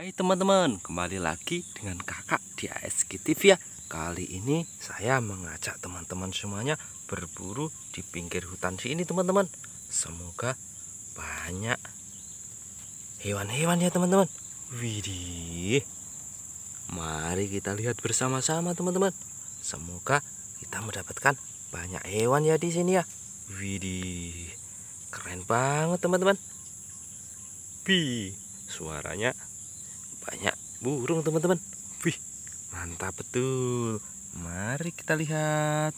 Hai teman-teman, kembali lagi dengan kakak di ASG TV ya Kali ini saya mengajak teman-teman semuanya berburu di pinggir hutan sini teman-teman Semoga banyak hewan-hewan ya teman-teman Widih Mari kita lihat bersama-sama teman-teman Semoga kita mendapatkan banyak hewan ya di sini ya Widih Keren banget teman-teman bi Suaranya banyak burung teman-teman wih mantap betul mari kita lihat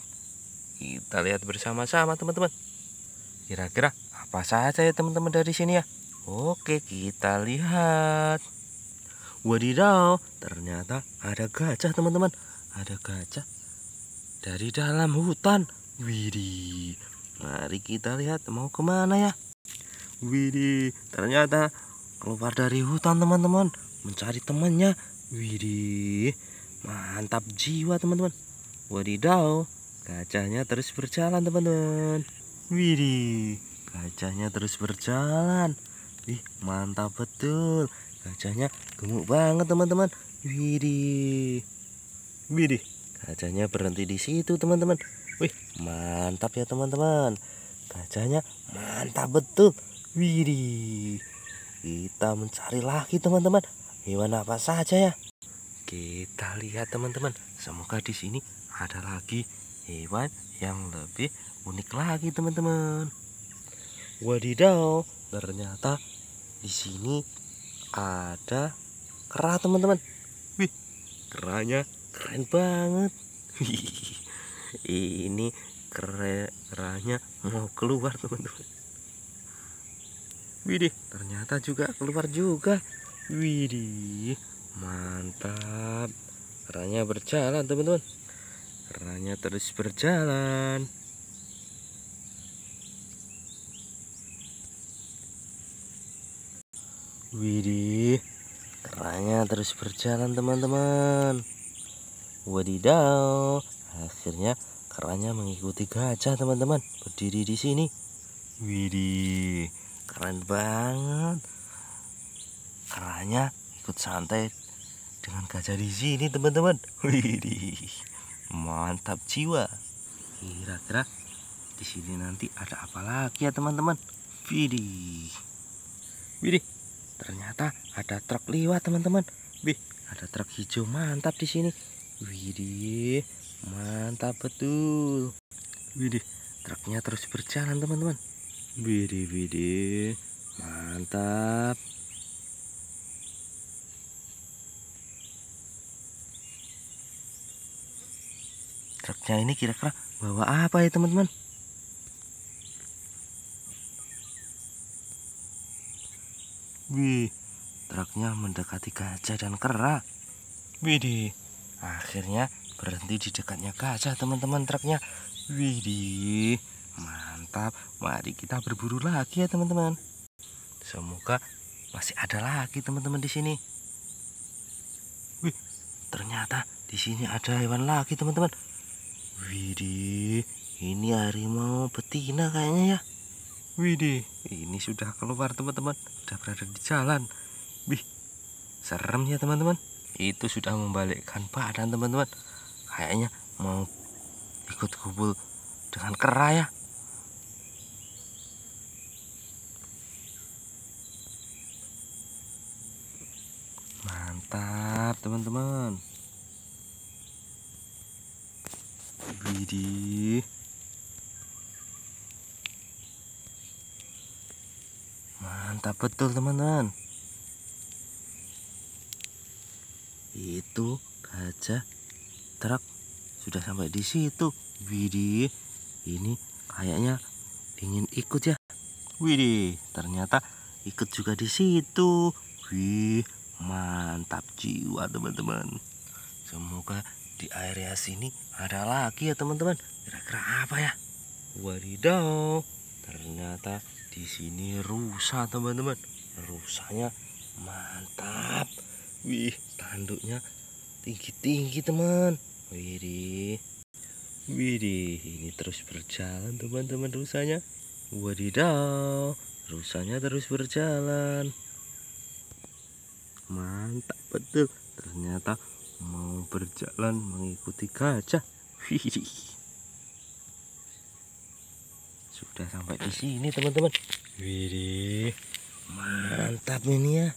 kita lihat bersama-sama teman-teman kira-kira apa saja ya teman-teman dari sini ya oke kita lihat wadidaw ternyata ada gajah teman-teman ada gajah dari dalam hutan Widi, mari kita lihat mau kemana ya Widi, ternyata keluar dari hutan teman-teman mencari temannya. Widi mantap jiwa teman-teman. Wadidaw, gajahnya terus berjalan teman-teman. Widi gajahnya terus berjalan. ih mantap betul. Gajahnya gemuk banget teman-teman. Widi Widi gajahnya berhenti di situ teman-teman. Wih, mantap ya teman-teman. Gajahnya mantap betul. Widi Kita mencari lagi teman-teman hewan apa saja ya? Kita lihat teman-teman. Semoga di sini ada lagi hewan yang lebih unik lagi teman-teman. Wadidaw, ternyata di sini ada kera teman-teman. Wih, keranya keren banget. ini keranya mau keluar teman-teman. Widih, ternyata juga keluar juga. Widi, mantap. Keranya berjalan, teman-teman. Keranya terus berjalan. Widi, keranya terus berjalan, teman-teman. Wadidaw, akhirnya keranya mengikuti gajah, teman-teman. Berdiri di sini. Widi, keren banget makanya ikut santai dengan gajah di sini teman-teman mantap jiwa kira-kira di sini nanti ada apa lagi ya teman-teman Widih Widih ternyata ada truk liwat teman-teman Wih ada truk hijau mantap di sini Widih mantap betul Widih truknya terus berjalan teman-teman Widih widih mantap truknya ini kira-kira bawa apa ya teman-teman Wih, truknya mendekati gajah dan kera. wih akhirnya berhenti di dekatnya gajah teman-teman truknya. wih mantap. Mari kita berburu lagi ya teman-teman. Semoga masih ada lagi teman-teman di sini. Wih, ternyata di sini ada hewan lagi teman-teman. Widih, ini harimau betina kayaknya ya. Widih, ini sudah keluar teman-teman. Sudah berada di jalan. Wih, serem ya teman-teman. Itu sudah membalikkan badan teman-teman. Kayaknya mau ikut kubul dengan kera ya. Mantap teman-teman. Widi, Mantap betul teman-teman. Itu gajah truk sudah sampai di situ. Widi. Ini kayaknya ingin ikut ya. Widi. ternyata ikut juga di situ. Wih, mantap jiwa teman-teman. Semoga di area sini ada lagi ya teman-teman. Kira-kira apa ya? Wadidaw, ternyata di sini rusa teman-teman. Rusanya mantap. Wih, tanduknya tinggi-tinggi teman. Wih, Widih, ini terus berjalan teman-teman rusanya. Wadidaw, rusanya terus berjalan. Mantap betul. Ternyata mau berjalan mengikuti gajah. Sudah sampai di sini teman-teman. wih mantap ini ya.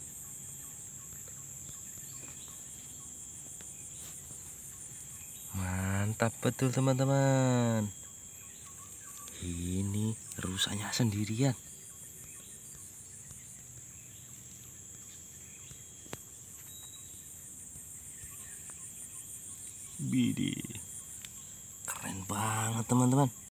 Mantap betul teman-teman. Ini rusaknya sendirian. Bidi. Keren banget teman-teman.